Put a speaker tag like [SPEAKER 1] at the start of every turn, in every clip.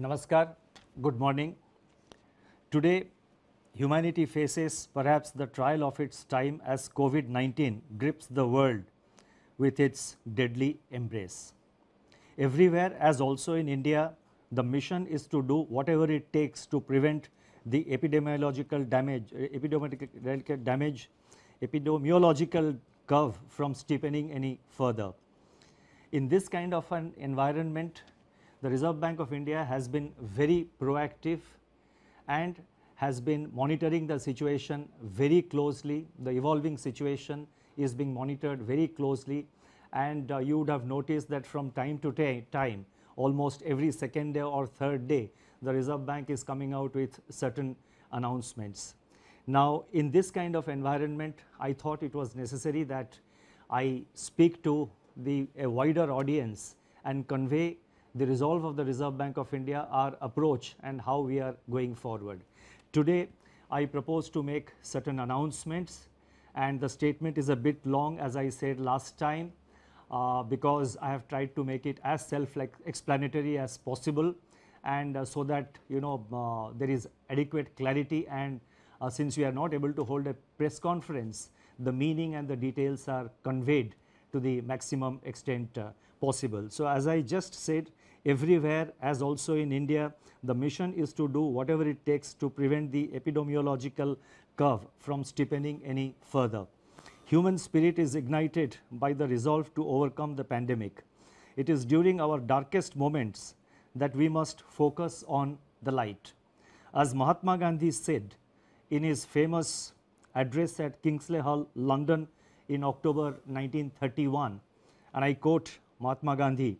[SPEAKER 1] Namaskar, good morning. Today, humanity faces perhaps the trial of its time as COVID 19 grips the world with its deadly embrace. Everywhere, as also in India, the mission is to do whatever it takes to prevent the epidemiological damage, epidemiological damage, epidemiological curve from steepening any further. In this kind of an environment, the Reserve Bank of India has been very proactive and has been monitoring the situation very closely. The evolving situation is being monitored very closely and uh, you would have noticed that from time to time almost every second day or third day the Reserve Bank is coming out with certain announcements. Now in this kind of environment I thought it was necessary that I speak to the a wider audience and convey the resolve of the Reserve Bank of India, our approach and how we are going forward. Today, I propose to make certain announcements and the statement is a bit long as I said last time uh, because I have tried to make it as self-explanatory as possible and uh, so that you know uh, there is adequate clarity and uh, since we are not able to hold a press conference the meaning and the details are conveyed to the maximum extent uh, possible. So as I just said everywhere as also in India. The mission is to do whatever it takes to prevent the epidemiological curve from steepening any further. Human spirit is ignited by the resolve to overcome the pandemic. It is during our darkest moments that we must focus on the light. As Mahatma Gandhi said in his famous address at Kingsley Hall, London in October 1931, and I quote Mahatma Gandhi,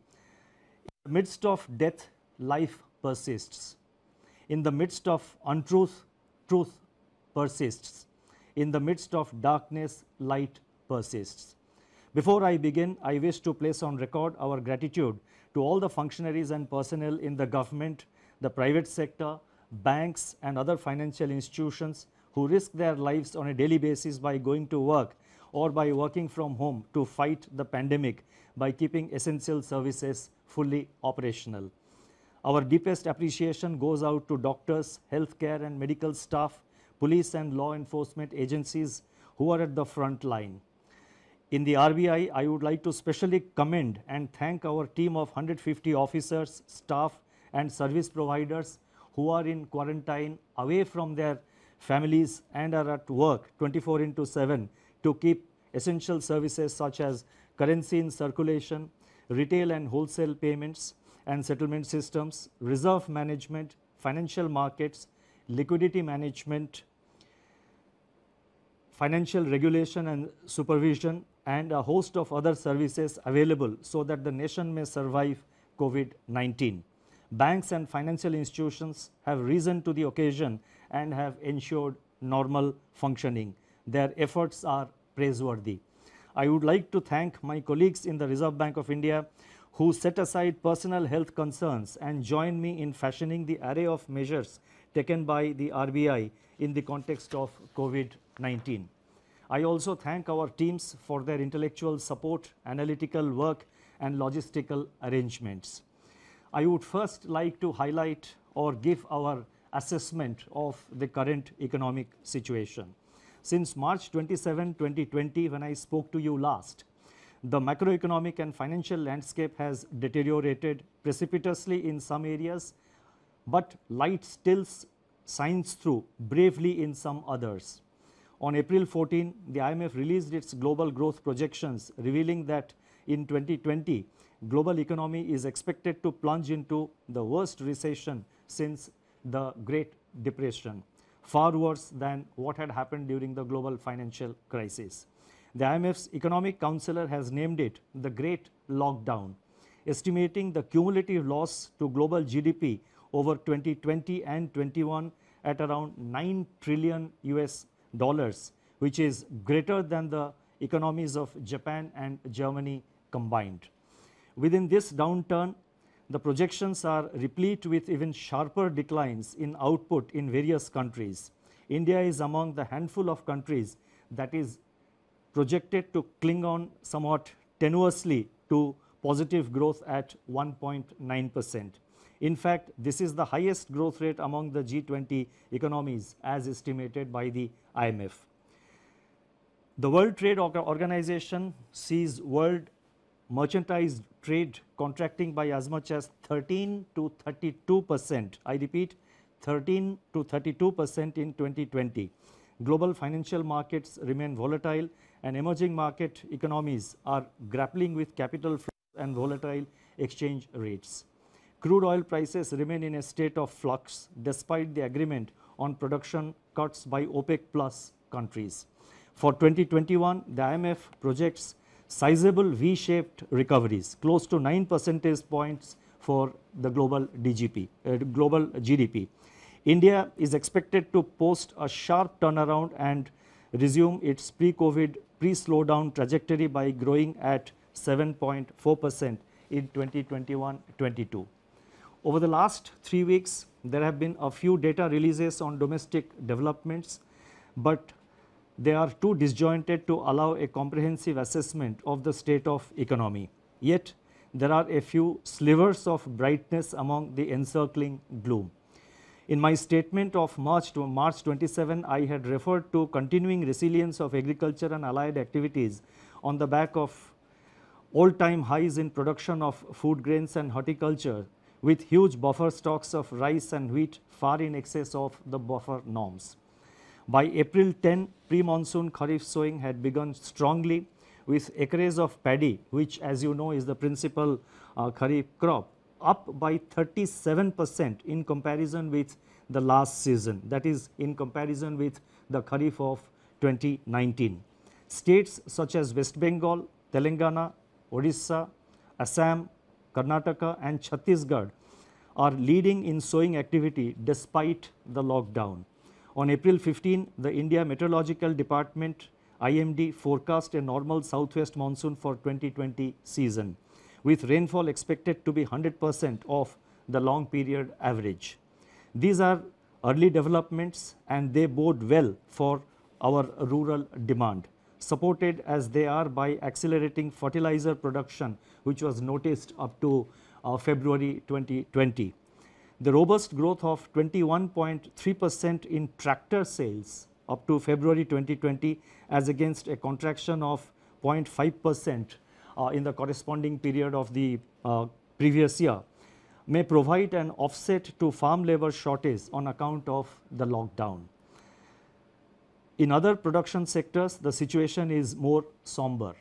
[SPEAKER 1] the midst of death, life persists. In the midst of untruth, truth persists. In the midst of darkness, light persists. Before I begin, I wish to place on record our gratitude to all the functionaries and personnel in the government, the private sector, banks and other financial institutions who risk their lives on a daily basis by going to work or by working from home to fight the pandemic by keeping essential services fully operational. Our deepest appreciation goes out to doctors, healthcare and medical staff, police and law enforcement agencies who are at the front line. In the RBI, I would like to specially commend and thank our team of 150 officers, staff and service providers who are in quarantine away from their families and are at work 24 into 7 to keep essential services such as currency in circulation, retail and wholesale payments and settlement systems, reserve management, financial markets, liquidity management, financial regulation and supervision and a host of other services available so that the nation may survive COVID-19. Banks and financial institutions have risen to the occasion and have ensured normal functioning. Their efforts are praiseworthy. I would like to thank my colleagues in the Reserve Bank of India who set aside personal health concerns and joined me in fashioning the array of measures taken by the RBI in the context of COVID-19. I also thank our teams for their intellectual support, analytical work and logistical arrangements. I would first like to highlight or give our assessment of the current economic situation. Since March 27, 2020, when I spoke to you last, the macroeconomic and financial landscape has deteriorated precipitously in some areas, but light still shines through bravely in some others. On April 14, the IMF released its global growth projections, revealing that in 2020, global economy is expected to plunge into the worst recession since the Great Depression far worse than what had happened during the global financial crisis. The IMF's economic counselor has named it the Great Lockdown, estimating the cumulative loss to global GDP over 2020 and 21 at around 9 trillion US dollars, which is greater than the economies of Japan and Germany combined. Within this downturn, the projections are replete with even sharper declines in output in various countries. India is among the handful of countries that is projected to cling on somewhat tenuously to positive growth at 1.9 percent. In fact, this is the highest growth rate among the G20 economies as estimated by the IMF. The World Trade Organization sees world merchandise trade contracting by as much as 13 to 32 percent. I repeat 13 to 32 percent in 2020. Global financial markets remain volatile and emerging market economies are grappling with capital flows and volatile exchange rates. Crude oil prices remain in a state of flux despite the agreement on production cuts by OPEC plus countries. For 2021, the IMF projects sizable V-shaped recoveries, close to 9 percentage points for the global, DGP, uh, global GDP. India is expected to post a sharp turnaround and resume its pre-COVID, pre-slowdown trajectory by growing at 7.4% in 2021-22. Over the last three weeks, there have been a few data releases on domestic developments, but they are too disjointed to allow a comprehensive assessment of the state of economy. Yet there are a few slivers of brightness among the encircling gloom. In my statement of March to March 27, I had referred to continuing resilience of agriculture and allied activities on the back of all-time highs in production of food grains and horticulture with huge buffer stocks of rice and wheat far in excess of the buffer norms. By April 10, pre-monsoon kharif sowing had begun strongly with acres of paddy, which as you know is the principal uh, kharif crop, up by 37 percent in comparison with the last season, that is in comparison with the kharif of 2019. States such as West Bengal, Telangana, Odisha, Assam, Karnataka and Chhattisgarh are leading in sowing activity despite the lockdown. On April 15, the India Meteorological Department IMD forecast a normal southwest monsoon for 2020 season with rainfall expected to be 100% of the long period average. These are early developments and they bode well for our rural demand supported as they are by accelerating fertilizer production which was noticed up to uh, February 2020. The robust growth of 21.3% in tractor sales up to February 2020 as against a contraction of 0.5% uh, in the corresponding period of the uh, previous year may provide an offset to farm labor shortage on account of the lockdown. In other production sectors, the situation is more somber.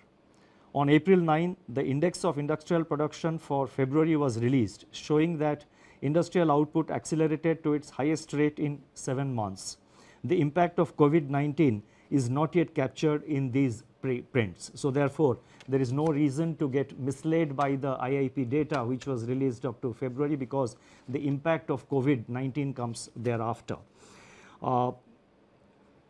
[SPEAKER 1] On April 9, the index of industrial production for February was released, showing that industrial output accelerated to its highest rate in 7 months. The impact of COVID-19 is not yet captured in these prints. So therefore, there is no reason to get misled by the IIP data which was released up to February because the impact of COVID-19 comes thereafter. Uh,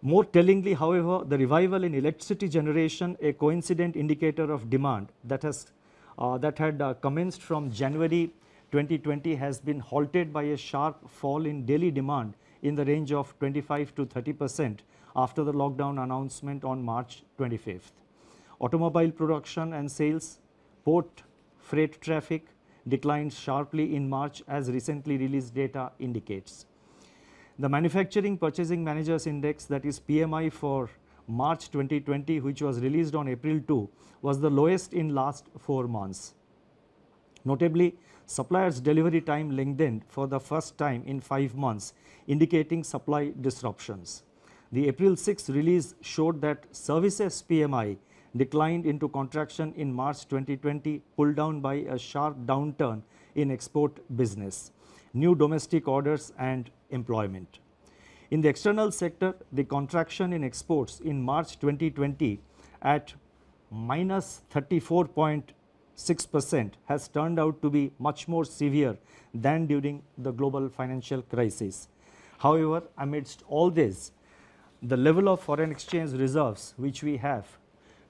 [SPEAKER 1] more tellingly, however, the revival in electricity generation, a coincident indicator of demand that has uh, that had uh, commenced from January 2020 has been halted by a sharp fall in daily demand in the range of 25 to 30 percent after the lockdown announcement on March 25th. Automobile production and sales, port freight traffic declined sharply in March as recently released data indicates. The Manufacturing Purchasing Managers Index that is PMI for March 2020 which was released on April 2 was the lowest in last 4 months. Notably, suppliers delivery time lengthened for the first time in 5 months indicating supply disruptions. The April 6 release showed that services PMI declined into contraction in March 2020 pulled down by a sharp downturn in export business, new domestic orders and employment. In the external sector, the contraction in exports in March 2020 at minus 34.8 6% has turned out to be much more severe than during the global financial crisis. However, amidst all this, the level of foreign exchange reserves which we have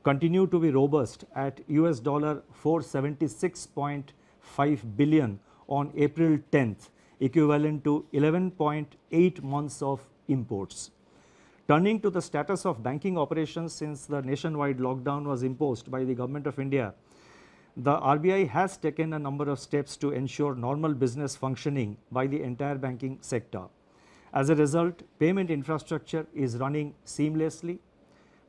[SPEAKER 1] continue to be robust at US dollar 476.5 billion on April 10th, equivalent to 11.8 months of imports. Turning to the status of banking operations since the nationwide lockdown was imposed by the government of India the RBI has taken a number of steps to ensure normal business functioning by the entire banking sector. As a result, payment infrastructure is running seamlessly.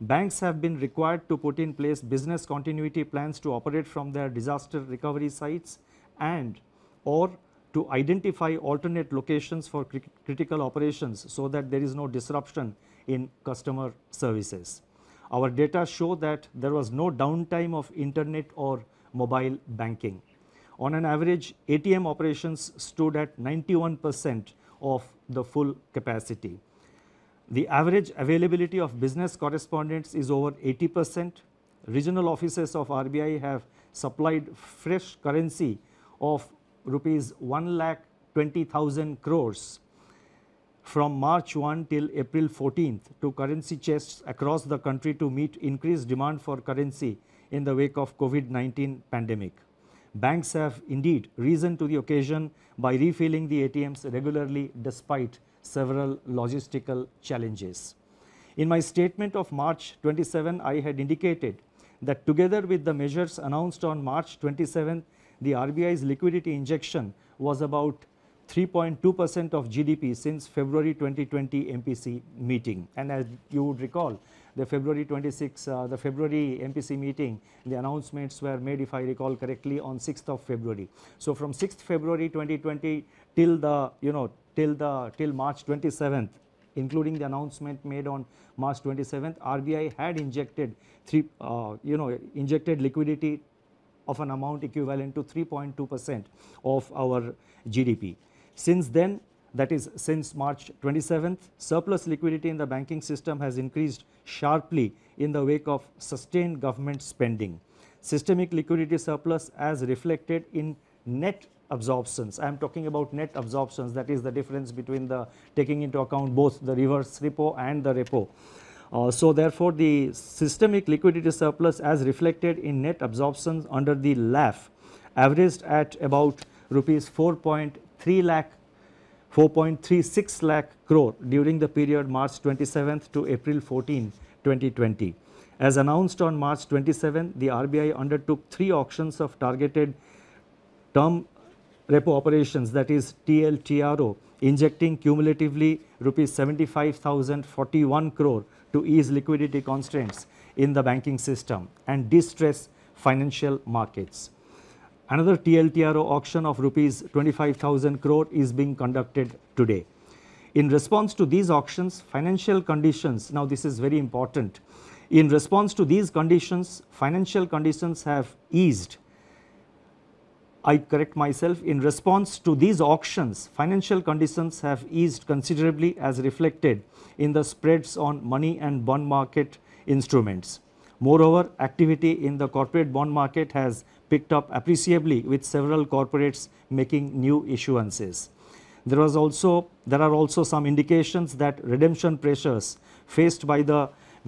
[SPEAKER 1] Banks have been required to put in place business continuity plans to operate from their disaster recovery sites and or to identify alternate locations for critical operations so that there is no disruption in customer services. Our data show that there was no downtime of internet or mobile banking. On an average, ATM operations stood at 91% of the full capacity. The average availability of business correspondents is over 80%. Regional offices of RBI have supplied fresh currency of rupees 1 lakh 20,000 crores from March 1 till April 14th to currency chests across the country to meet increased demand for currency in the wake of COVID-19 pandemic. Banks have indeed risen to the occasion by refilling the ATMs regularly despite several logistical challenges. In my statement of March 27, I had indicated that together with the measures announced on March 27, the RBI's liquidity injection was about 3.2% of GDP since February 2020 MPC meeting. And as you would recall, the February 26, uh, the February MPC meeting, the announcements were made if I recall correctly on 6th of February. So from 6th February 2020 till the, you know, till the, till March 27th, including the announcement made on March 27th, RBI had injected three, uh, you know, injected liquidity of an amount equivalent to 3.2% of our GDP. Since then, that is since March 27th. Surplus liquidity in the banking system has increased sharply in the wake of sustained government spending. Systemic liquidity surplus as reflected in net absorptions. I am talking about net absorptions that is the difference between the taking into account both the reverse repo and the repo. Uh, so therefore, the systemic liquidity surplus as reflected in net absorptions under the LAF averaged at about rupees 4.3 lakh 4.36 lakh crore during the period March 27th to April 14, 2020. As announced on March 27, the RBI undertook three auctions of targeted term repo operations that is TLTRO injecting cumulatively rupees 75,041 crore to ease liquidity constraints in the banking system and distress financial markets. Another TLTRO auction of rupees 25,000 crore is being conducted today. In response to these auctions, financial conditions, now this is very important. In response to these conditions, financial conditions have eased. I correct myself, in response to these auctions, financial conditions have eased considerably as reflected in the spreads on money and bond market instruments. Moreover, activity in the corporate bond market has picked up appreciably with several corporates making new issuances. There was also there are also some indications that redemption pressures faced by the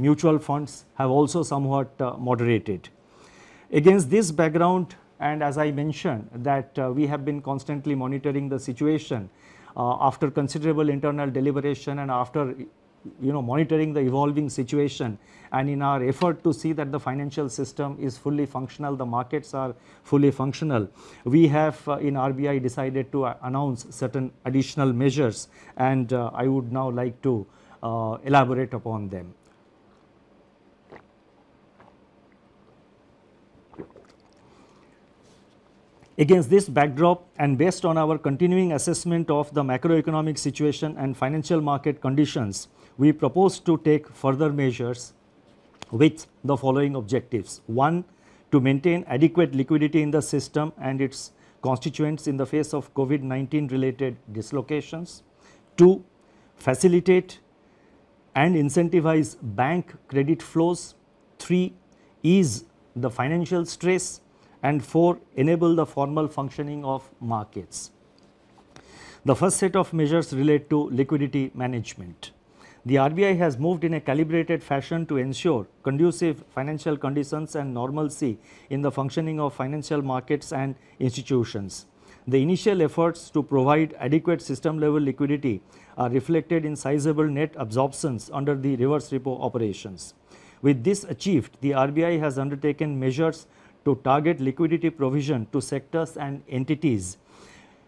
[SPEAKER 1] mutual funds have also somewhat uh, moderated. Against this background and as I mentioned that uh, we have been constantly monitoring the situation uh, after considerable internal deliberation and after you know monitoring the evolving situation and in our effort to see that the financial system is fully functional, the markets are fully functional, we have uh, in RBI decided to uh, announce certain additional measures and uh, I would now like to uh, elaborate upon them. Against this backdrop and based on our continuing assessment of the macroeconomic situation and financial market conditions, we propose to take further measures with the following objectives. One, to maintain adequate liquidity in the system and its constituents in the face of COVID-19 related dislocations. Two, facilitate and incentivize bank credit flows. Three, ease the financial stress and four, enable the formal functioning of markets. The first set of measures relate to liquidity management. The RBI has moved in a calibrated fashion to ensure conducive financial conditions and normalcy in the functioning of financial markets and institutions. The initial efforts to provide adequate system level liquidity are reflected in sizable net absorptions under the reverse repo operations. With this achieved, the RBI has undertaken measures to target liquidity provision to sectors and entities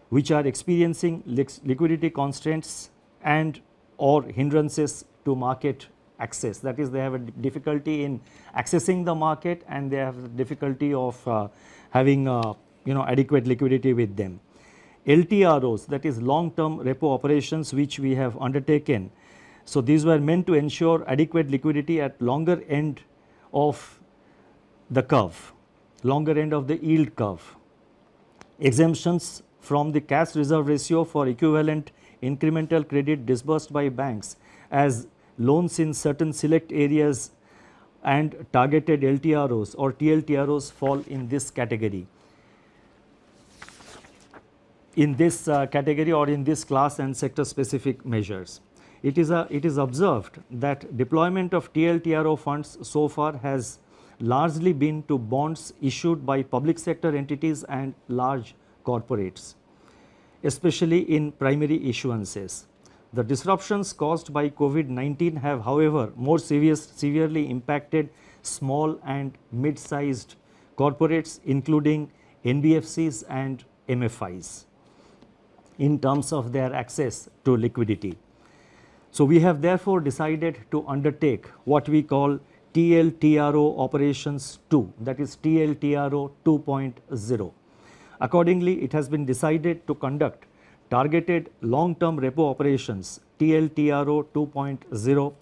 [SPEAKER 1] which are experiencing liquidity constraints and or hindrances to market access. That is they have a difficulty in accessing the market and they have the difficulty of uh, having uh, you know adequate liquidity with them. LTROs that is long term repo operations which we have undertaken. So these were meant to ensure adequate liquidity at longer end of the curve, longer end of the yield curve. Exemptions from the cash reserve ratio for equivalent incremental credit disbursed by banks as loans in certain select areas and targeted LTROs or TLTROs fall in this category. In this uh, category or in this class and sector specific measures. It is, a, it is observed that deployment of TLTRO funds so far has largely been to bonds issued by public sector entities and large corporates especially in primary issuances. The disruptions caused by COVID-19 have however more serious, severely impacted small and mid-sized corporates including NBFCs and MFIs in terms of their access to liquidity. So we have therefore decided to undertake what we call TLTRO operations 2 that is TLTRO 2.0 Accordingly, it has been decided to conduct targeted long-term repo operations TLTRO 2.0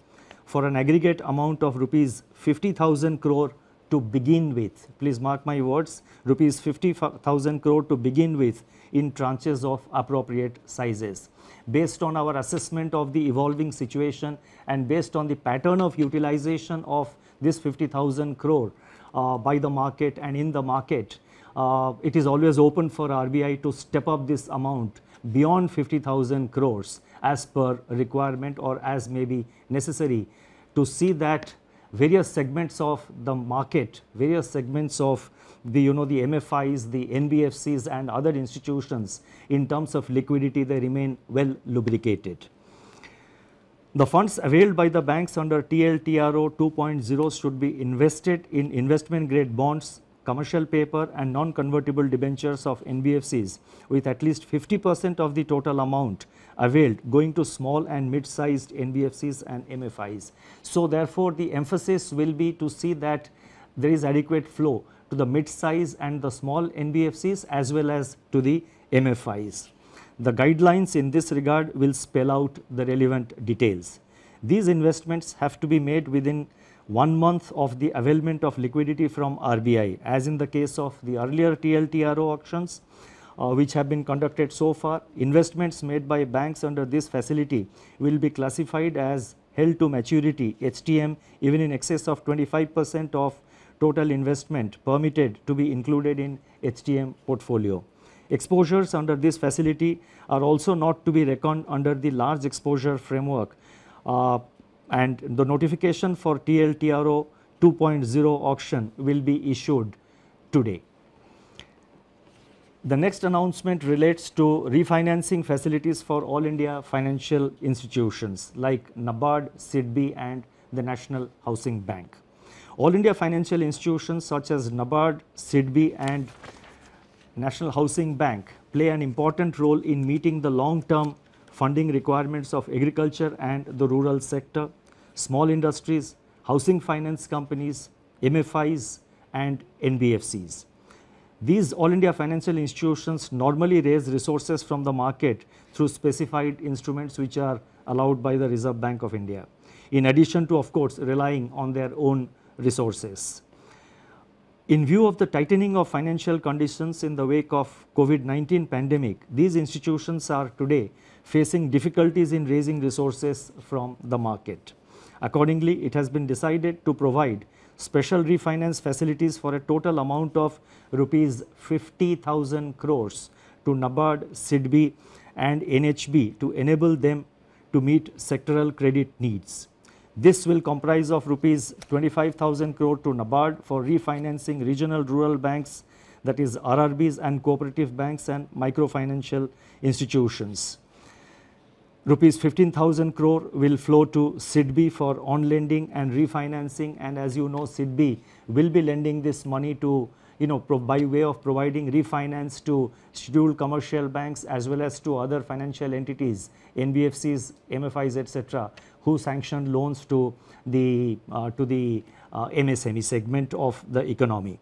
[SPEAKER 1] for an aggregate amount of rupees 50,000 crore to begin with. Please mark my words, rupees 50,000 crore to begin with in tranches of appropriate sizes. Based on our assessment of the evolving situation and based on the pattern of utilization of this 50,000 crore uh, by the market and in the market, uh, it is always open for RBI to step up this amount beyond 50,000 crores as per requirement or as may be necessary to see that various segments of the market, various segments of the you know the MFIs, the NBFCs and other institutions in terms of liquidity they remain well lubricated. The funds availed by the banks under TLTRO 2.0 should be invested in investment grade bonds commercial paper and non-convertible debentures of NBFCs with at least 50% of the total amount availed going to small and mid-sized NBFCs and MFIs. So therefore, the emphasis will be to see that there is adequate flow to the mid-size and the small NBFCs as well as to the MFIs. The guidelines in this regard will spell out the relevant details. These investments have to be made within one month of the availment of liquidity from RBI as in the case of the earlier TLTRO auctions uh, which have been conducted so far. Investments made by banks under this facility will be classified as held to maturity HTM even in excess of 25 percent of total investment permitted to be included in HTM portfolio. Exposures under this facility are also not to be reckoned under the large exposure framework uh, and the notification for TLTRO 2.0 auction will be issued today. The next announcement relates to refinancing facilities for all India financial institutions like NABARD, SIDBI and the National Housing Bank. All India financial institutions such as NABARD, SIDBI and National Housing Bank play an important role in meeting the long-term funding requirements of agriculture and the rural sector, small industries, housing finance companies, MFIs and NBFCs. These all India financial institutions normally raise resources from the market through specified instruments which are allowed by the Reserve Bank of India in addition to of course relying on their own resources. In view of the tightening of financial conditions in the wake of COVID-19 pandemic, these institutions are today facing difficulties in raising resources from the market. Accordingly, it has been decided to provide special refinance facilities for a total amount of rupees 50,000 crores to NABARD, SIDBI and NHB to enable them to meet sectoral credit needs. This will comprise of rupees 25,000 crore to NABARD for refinancing regional rural banks that is RRBs and cooperative banks and microfinancial institutions rupees 15,000 crore will flow to SIDBI for on lending and refinancing and as you know SIDBI will be lending this money to you know by way of providing refinance to scheduled commercial banks as well as to other financial entities NBFCs MFIs etc who sanction loans to the uh, to the uh, MSME segment of the economy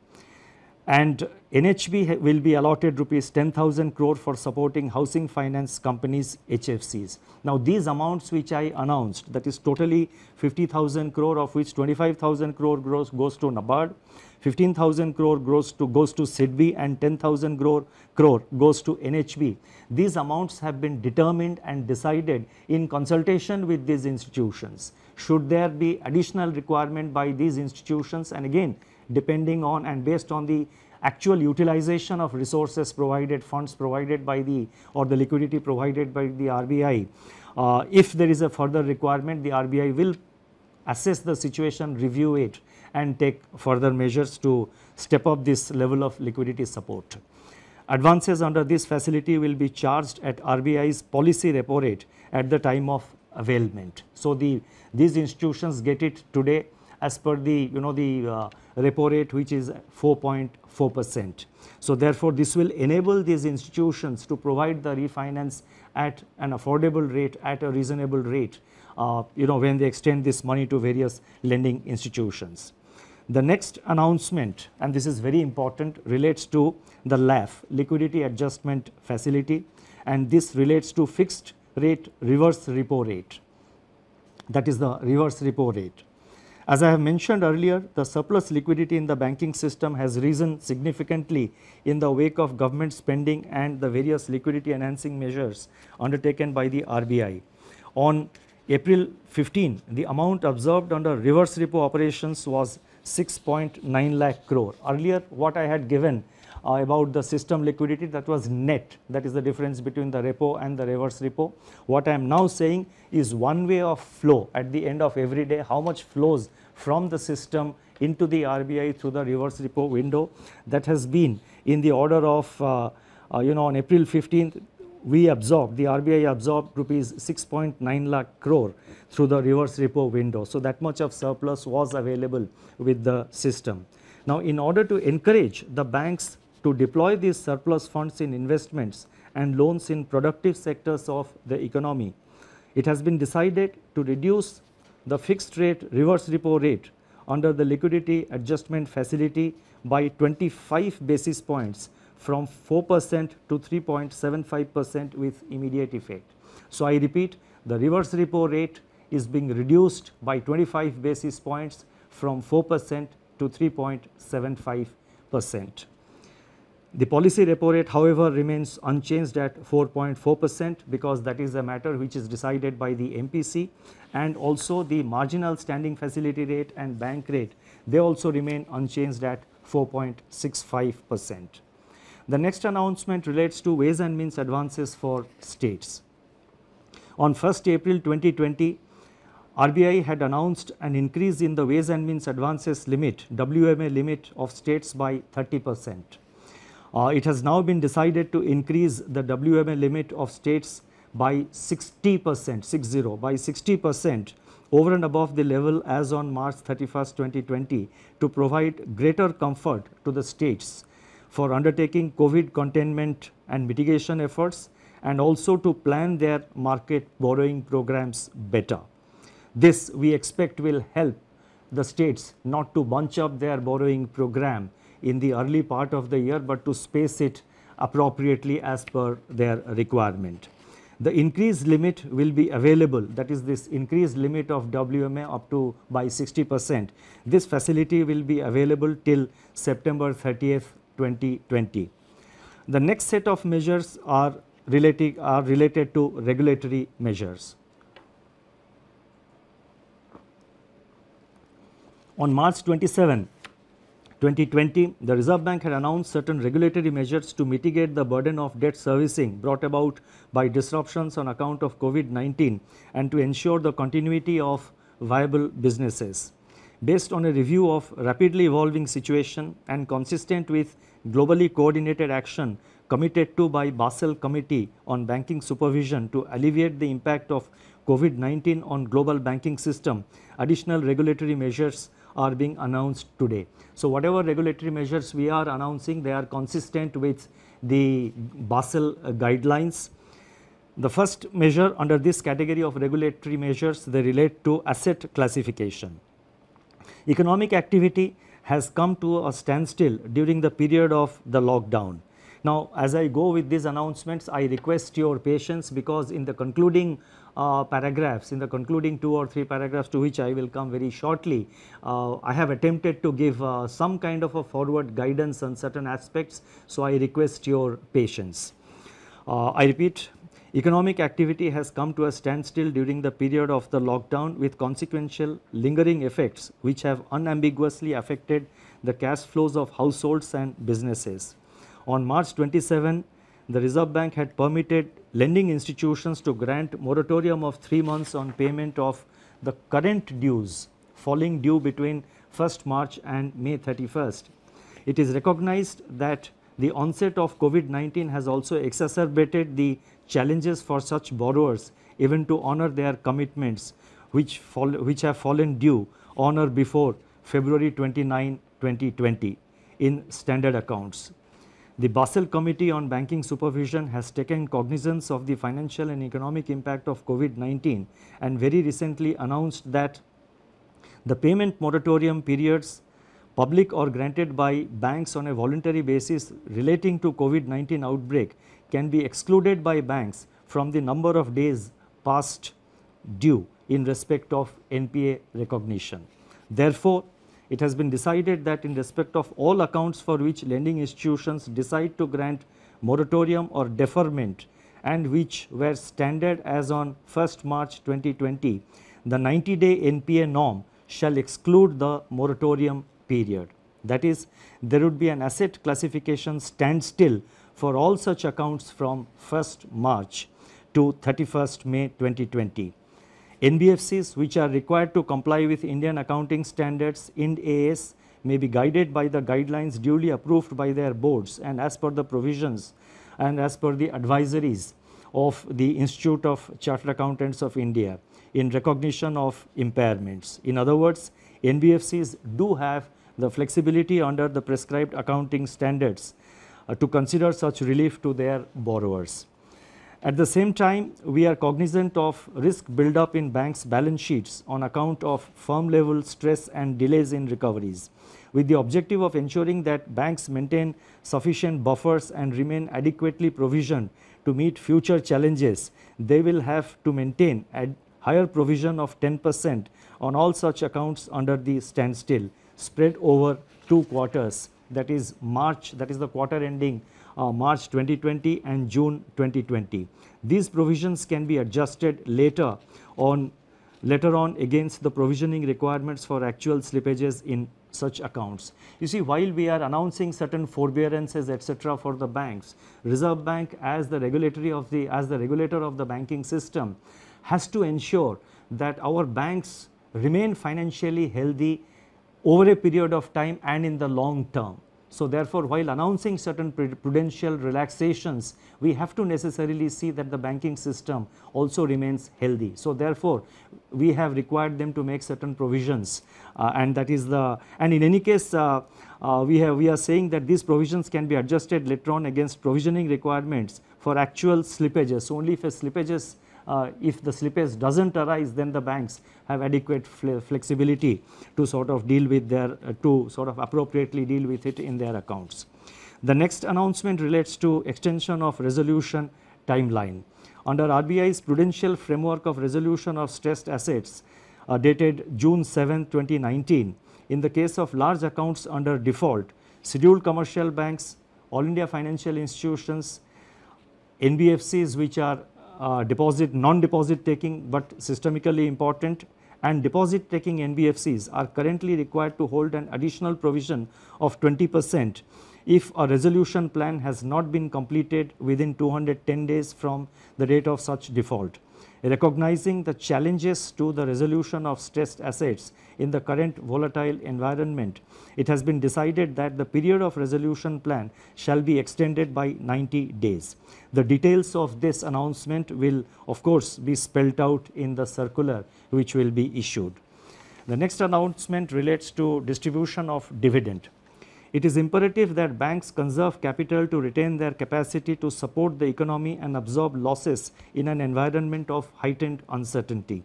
[SPEAKER 1] and NHB will be allotted rupees 10,000 crore for supporting housing finance companies HFCs. Now these amounts which I announced that is totally 50,000 crore of which 25,000 crore goes, goes to NABARD, 15,000 crore goes to, goes to SIDBI and 10,000 crore, crore goes to NHB. These amounts have been determined and decided in consultation with these institutions. Should there be additional requirement by these institutions and again depending on and based on the actual utilization of resources provided, funds provided by the or the liquidity provided by the RBI. Uh, if there is a further requirement, the RBI will assess the situation, review it and take further measures to step up this level of liquidity support. Advances under this facility will be charged at RBI's policy repo rate at the time of availment. So, the these institutions get it today as per the you know the uh, repo rate which is 4.4 percent. So therefore this will enable these institutions to provide the refinance at an affordable rate at a reasonable rate uh, you know when they extend this money to various lending institutions. The next announcement and this is very important relates to the LAF liquidity adjustment facility and this relates to fixed rate reverse repo rate that is the reverse repo rate. As I have mentioned earlier, the surplus liquidity in the banking system has risen significantly in the wake of government spending and the various liquidity enhancing measures undertaken by the RBI. On April 15, the amount observed under reverse repo operations was 6.9 lakh crore. Earlier, what I had given uh, about the system liquidity that was net that is the difference between the repo and the reverse repo. What I am now saying is one way of flow at the end of every day how much flows from the system into the RBI through the reverse repo window that has been in the order of uh, uh, you know on April 15th we absorbed the RBI absorbed rupees 6.9 lakh crore through the reverse repo window. So that much of surplus was available with the system. Now in order to encourage the banks to deploy these surplus funds in investments and loans in productive sectors of the economy. It has been decided to reduce the fixed rate reverse repo rate under the liquidity adjustment facility by 25 basis points from 4% to 3.75% with immediate effect. So, I repeat the reverse repo rate is being reduced by 25 basis points from 4% to 3.75 percent. The policy repo rate, however, remains unchanged at 4.4% because that is a matter which is decided by the MPC and also the marginal standing facility rate and bank rate, they also remain unchanged at 4.65%. The next announcement relates to ways and means advances for states. On 1st April 2020, RBI had announced an increase in the ways and means advances limit, WMA limit of states by 30 percent. Uh, it has now been decided to increase the WMA limit of states by 60 percent, 60 by 60 percent over and above the level as on March 31, 2020 to provide greater comfort to the states for undertaking COVID containment and mitigation efforts and also to plan their market borrowing programs better. This we expect will help the states not to bunch up their borrowing program in the early part of the year, but to space it appropriately as per their requirement. The increased limit will be available that is this increased limit of WMA up to by 60 percent. This facility will be available till September 30th 2020. The next set of measures are related, are related to regulatory measures. On March 27, 2020, the Reserve Bank had announced certain regulatory measures to mitigate the burden of debt servicing brought about by disruptions on account of COVID-19 and to ensure the continuity of viable businesses. Based on a review of rapidly evolving situation and consistent with globally coordinated action committed to by Basel Committee on Banking Supervision to alleviate the impact of COVID-19 on global banking system, additional regulatory measures are being announced today. So whatever regulatory measures we are announcing, they are consistent with the Basel guidelines. The first measure under this category of regulatory measures, they relate to asset classification. Economic activity has come to a standstill during the period of the lockdown. Now, as I go with these announcements, I request your patience because in the concluding uh, paragraphs in the concluding two or three paragraphs to which I will come very shortly, uh, I have attempted to give uh, some kind of a forward guidance on certain aspects. So, I request your patience. Uh, I repeat Economic activity has come to a standstill during the period of the lockdown with consequential lingering effects which have unambiguously affected the cash flows of households and businesses. On March 27, the Reserve Bank had permitted lending institutions to grant moratorium of 3 months on payment of the current dues falling due between 1st March and May 31st. It is recognized that the onset of COVID-19 has also exacerbated the challenges for such borrowers even to honor their commitments which, fall, which have fallen due on or before February 29, 2020 in standard accounts. The Basel Committee on Banking Supervision has taken cognizance of the financial and economic impact of COVID-19 and very recently announced that the payment moratorium periods public or granted by banks on a voluntary basis relating to COVID-19 outbreak can be excluded by banks from the number of days past due in respect of NPA recognition. Therefore, it has been decided that in respect of all accounts for which lending institutions decide to grant moratorium or deferment and which were standard as on 1st March 2020, the 90 day NPA norm shall exclude the moratorium period. That is, there would be an asset classification standstill for all such accounts from 1st March to 31st May 2020. NBFCs which are required to comply with Indian accounting standards Ind AS may be guided by the guidelines duly approved by their boards and as per the provisions and as per the advisories of the Institute of Chartered Accountants of India in recognition of impairments. In other words, NBFCs do have the flexibility under the prescribed accounting standards uh, to consider such relief to their borrowers. At the same time, we are cognizant of risk buildup in banks' balance sheets on account of firm level stress and delays in recoveries, with the objective of ensuring that banks maintain sufficient buffers and remain adequately provisioned to meet future challenges, they will have to maintain a higher provision of 10% on all such accounts under the standstill spread over two quarters that is March that is the quarter ending uh, March 2020 and June 2020. These provisions can be adjusted later on later on against the provisioning requirements for actual slippages in such accounts. You see while we are announcing certain forbearances etc for the banks, Reserve Bank as the regulatory of the as the regulator of the banking system has to ensure that our banks remain financially healthy over a period of time and in the long term. So therefore, while announcing certain prudential relaxations, we have to necessarily see that the banking system also remains healthy. So therefore, we have required them to make certain provisions uh, and that is the and in any case uh, uh, we have we are saying that these provisions can be adjusted later on against provisioning requirements for actual slippages. So only if a slippages uh, if the slippage does not arise then the banks have adequate flexibility to sort of deal with their uh, to sort of appropriately deal with it in their accounts. The next announcement relates to extension of resolution timeline. Under RBI's prudential framework of resolution of stressed assets uh, dated June 7, 2019, in the case of large accounts under default, scheduled commercial banks, all India financial institutions, NBFCs which are uh, deposit, non-deposit taking but systemically important and deposit taking NBFCs are currently required to hold an additional provision of 20 percent if a resolution plan has not been completed within 210 days from the date of such default recognizing the challenges to the resolution of stressed assets in the current volatile environment, it has been decided that the period of resolution plan shall be extended by 90 days. The details of this announcement will of course be spelt out in the circular which will be issued. The next announcement relates to distribution of dividend. It is imperative that banks conserve capital to retain their capacity to support the economy and absorb losses in an environment of heightened uncertainty.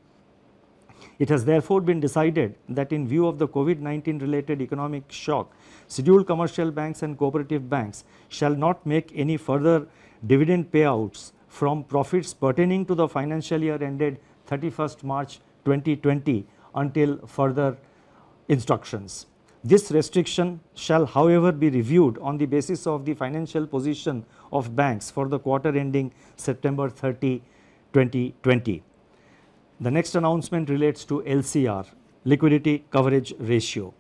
[SPEAKER 1] It has therefore been decided that in view of the COVID-19 related economic shock, scheduled commercial banks and cooperative banks shall not make any further dividend payouts from profits pertaining to the financial year ended 31st March 2020 until further instructions. This restriction shall however be reviewed on the basis of the financial position of banks for the quarter ending September 30, 2020. The next announcement relates to LCR liquidity coverage ratio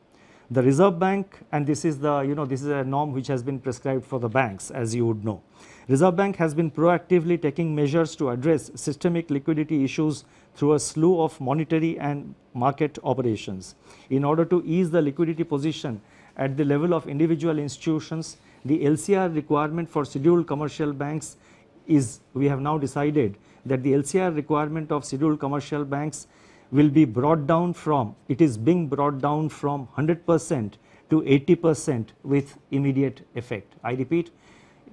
[SPEAKER 1] the Reserve Bank and this is the you know this is a norm which has been prescribed for the banks as you would know. Reserve Bank has been proactively taking measures to address systemic liquidity issues through a slew of monetary and market operations. In order to ease the liquidity position at the level of individual institutions, the LCR requirement for scheduled commercial banks is we have now decided that the LCR requirement of scheduled commercial banks will be brought down from, it is being brought down from 100% to 80% with immediate effect. I repeat,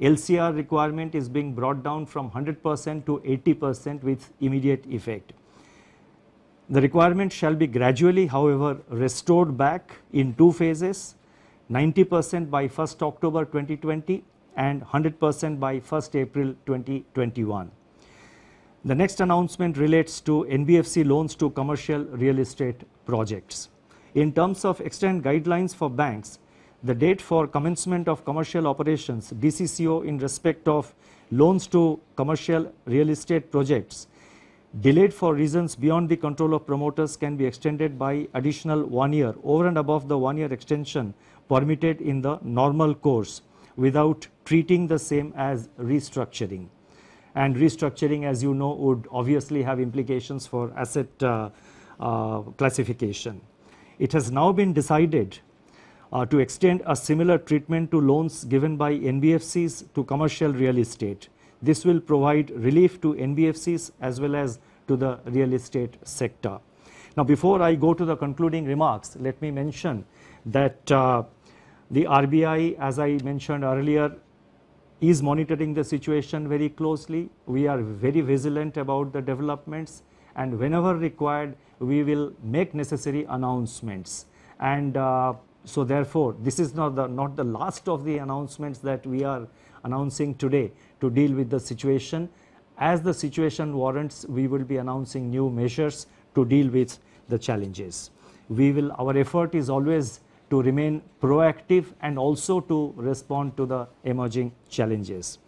[SPEAKER 1] LCR requirement is being brought down from 100% to 80% with immediate effect. The requirement shall be gradually however restored back in two phases 90% by 1st October 2020 and 100% by 1st April 2021. The next announcement relates to NBFC loans to commercial real estate projects. In terms of extend guidelines for banks, the date for commencement of commercial operations, DCCO in respect of loans to commercial real estate projects, delayed for reasons beyond the control of promoters can be extended by additional one year over and above the one year extension permitted in the normal course without treating the same as restructuring and restructuring as you know would obviously have implications for asset uh, uh, classification. It has now been decided uh, to extend a similar treatment to loans given by NBFCs to commercial real estate. This will provide relief to NBFCs as well as to the real estate sector. Now before I go to the concluding remarks, let me mention that uh, the RBI, as I mentioned earlier, is monitoring the situation very closely. We are very vigilant about the developments and whenever required, we will make necessary announcements. And uh, so therefore, this is not the, not the last of the announcements that we are announcing today to deal with the situation. As the situation warrants, we will be announcing new measures to deal with the challenges. We will, our effort is always to remain proactive and also to respond to the emerging challenges.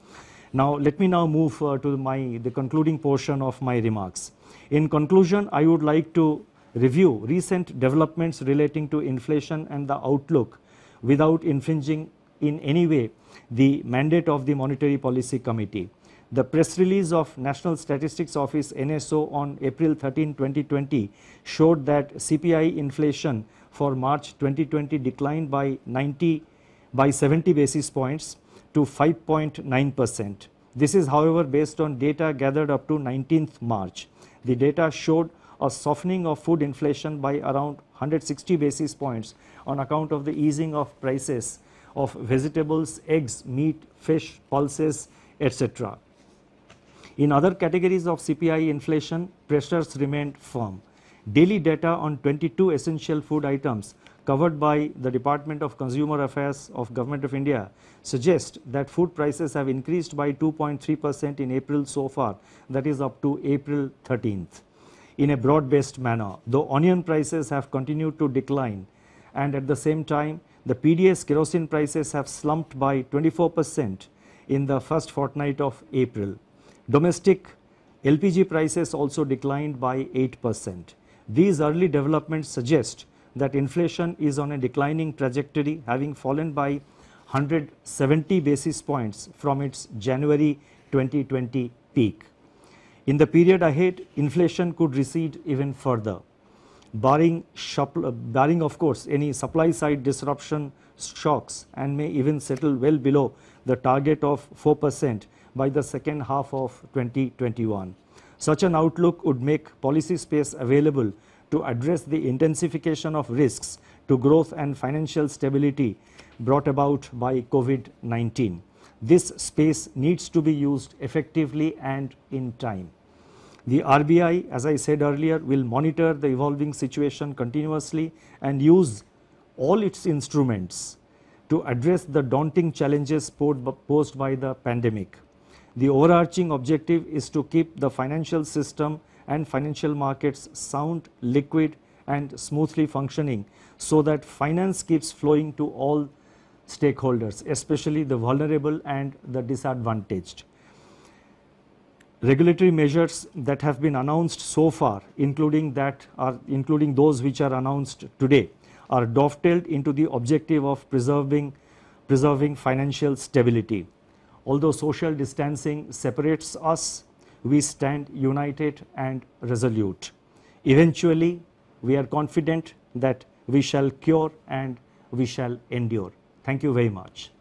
[SPEAKER 1] Now, let me now move uh, to my, the concluding portion of my remarks. In conclusion, I would like to review recent developments relating to inflation and the outlook without infringing in any way the mandate of the Monetary Policy Committee. The press release of National Statistics Office NSO on April 13, 2020 showed that CPI inflation for March 2020 declined by 90 by 70 basis points to 5.9 percent. This is however based on data gathered up to 19th March. The data showed a softening of food inflation by around 160 basis points on account of the easing of prices of vegetables, eggs, meat, fish, pulses, etc. In other categories of CPI inflation, pressures remained firm daily data on 22 essential food items covered by the Department of Consumer Affairs of Government of India suggest that food prices have increased by 2.3% in April so far that is up to April 13th in a broad based manner though onion prices have continued to decline and at the same time the PDS kerosene prices have slumped by 24% in the first fortnight of April. Domestic LPG prices also declined by 8 percent. These early developments suggest that inflation is on a declining trajectory having fallen by 170 basis points from its January 2020 peak. In the period ahead, inflation could recede even further, barring, barring of course any supply side disruption shocks and may even settle well below the target of 4% by the second half of 2021. Such an outlook would make policy space available to address the intensification of risks to growth and financial stability brought about by COVID-19. This space needs to be used effectively and in time. The RBI, as I said earlier, will monitor the evolving situation continuously and use all its instruments to address the daunting challenges posed by the pandemic. The overarching objective is to keep the financial system and financial markets sound, liquid and smoothly functioning so that finance keeps flowing to all stakeholders especially the vulnerable and the disadvantaged. Regulatory measures that have been announced so far including that are including those which are announced today are dovetailed into the objective of preserving preserving financial stability. Although social distancing separates us, we stand united and resolute. Eventually, we are confident that we shall cure and we shall endure. Thank you very much.